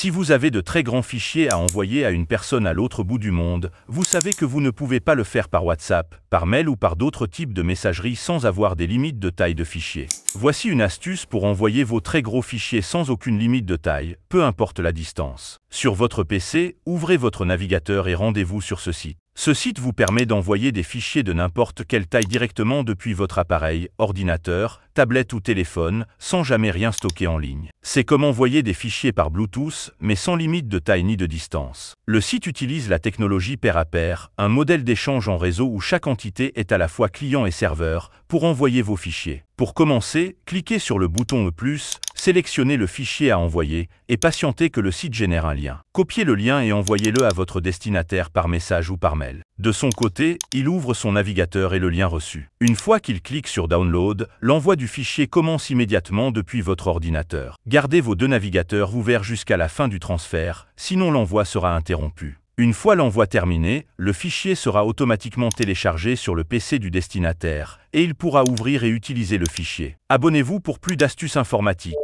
Si vous avez de très grands fichiers à envoyer à une personne à l'autre bout du monde, vous savez que vous ne pouvez pas le faire par WhatsApp, par mail ou par d'autres types de messagerie sans avoir des limites de taille de fichier. Voici une astuce pour envoyer vos très gros fichiers sans aucune limite de taille, peu importe la distance. Sur votre PC, ouvrez votre navigateur et rendez-vous sur ce site. Ce site vous permet d'envoyer des fichiers de n'importe quelle taille directement depuis votre appareil, ordinateur, tablette ou téléphone, sans jamais rien stocker en ligne. C'est comme envoyer des fichiers par Bluetooth, mais sans limite de taille ni de distance. Le site utilise la technologie pair à pair, un modèle d'échange en réseau où chaque entité est à la fois client et serveur, pour envoyer vos fichiers. Pour commencer, cliquez sur le bouton E+, sélectionnez le fichier à envoyer et patientez que le site génère un lien. Copiez le lien et envoyez-le à votre destinataire par message ou par mail. De son côté, il ouvre son navigateur et le lien reçu. Une fois qu'il clique sur Download, l'envoi du fichier commence immédiatement depuis votre ordinateur. Gardez vos deux navigateurs ouverts jusqu'à la fin du transfert, sinon l'envoi sera interrompu. Une fois l'envoi terminé, le fichier sera automatiquement téléchargé sur le PC du destinataire et il pourra ouvrir et utiliser le fichier. Abonnez-vous pour plus d'astuces informatiques.